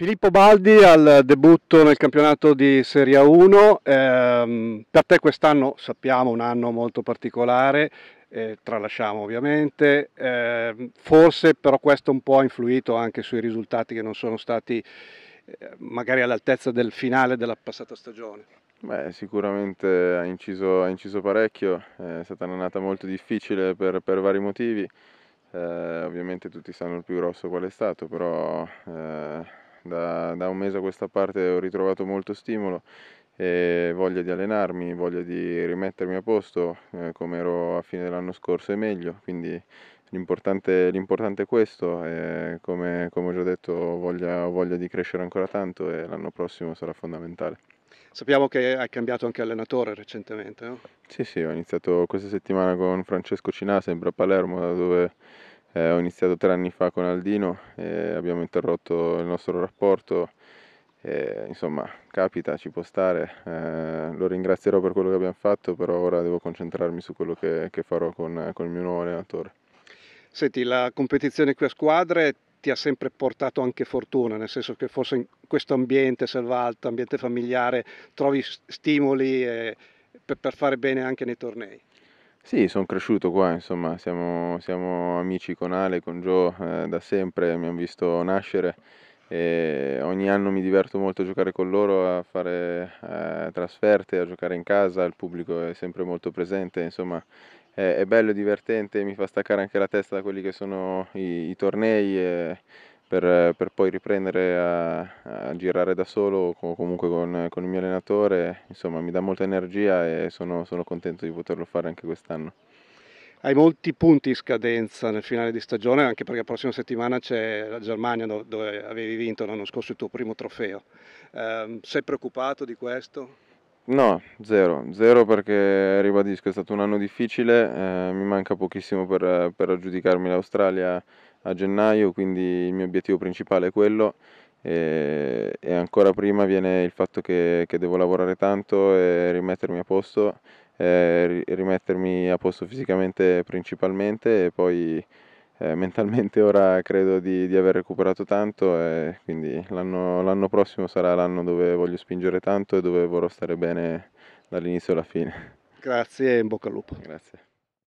Filippo Baldi al debutto nel campionato di Serie 1, eh, per te quest'anno sappiamo un anno molto particolare, eh, tralasciamo ovviamente, eh, forse però questo un po' ha influito anche sui risultati che non sono stati eh, magari all'altezza del finale della passata stagione. Beh, sicuramente ha inciso, ha inciso parecchio, eh, è stata un'annata molto difficile per, per vari motivi, eh, ovviamente tutti sanno il più grosso qual è stato, però da, da un mese a questa parte ho ritrovato molto stimolo e voglia di allenarmi, voglia di rimettermi a posto eh, come ero a fine dell'anno scorso e meglio, quindi l'importante, l'importante è questo, eh, come, come, ho già detto ho voglia, voglia di crescere ancora tanto e l'anno prossimo sarà fondamentale. Sappiamo che hai cambiato anche allenatore recentemente, no? Sì, sì, ho iniziato questa settimana con Francesco Cinà, sempre a Palermo, da dove eh, ho iniziato tre anni fa con Aldino, eh, abbiamo interrotto il nostro rapporto, eh, insomma capita, ci può stare, eh, lo ringrazierò per quello che abbiamo fatto, però ora devo concentrarmi su quello che, che farò con, con il mio nuovo allenatore. Senti, la competizione qui a squadre ti ha sempre portato anche fortuna, nel senso che forse in questo ambiente selvalto, ambiente familiare, trovi stimoli eh, per, per fare bene anche nei tornei. Sì, sono cresciuto qua insomma, siamo siamo amici con Ale, con Gio, ehm, da sempre, mi hanno visto nascere e ogni anno mi diverto molto a giocare con loro, a fare, ehm, trasferte, a giocare in casa, il pubblico è sempre molto presente, insomma è è bello, è divertente, mi fa staccare anche la testa da quelli che sono i i tornei e per, per poi riprendere a, a, girare da solo o comunque con, con, il mio allenatore, insomma mi dà molta energia e sono, sono contento di poterlo fare anche quest'anno. Hai molti punti in scadenza nel finale di stagione, anche perché la prossima settimana c'è la Germania dove avevi vinto l'anno scorso il tuo primo trofeo. Ehm, sei preoccupato di questo? No, zero, zero perché ribadisco è stato un anno difficile, eh, mi manca pochissimo per, per aggiudicarmi l'Australia a gennaio, quindi il mio obiettivo principale è quello e, e ancora prima viene il fatto che, che, devo lavorare tanto e rimettermi a posto, eh, rimettermi a posto fisicamente principalmente e poi eh, mentalmente ora credo di, di, aver recuperato tanto e quindi l'anno prossimo sarà l'anno dove voglio spingere tanto e dove vorrò stare bene dall'inizio alla fine. Grazie e in bocca al lupo. Grazie.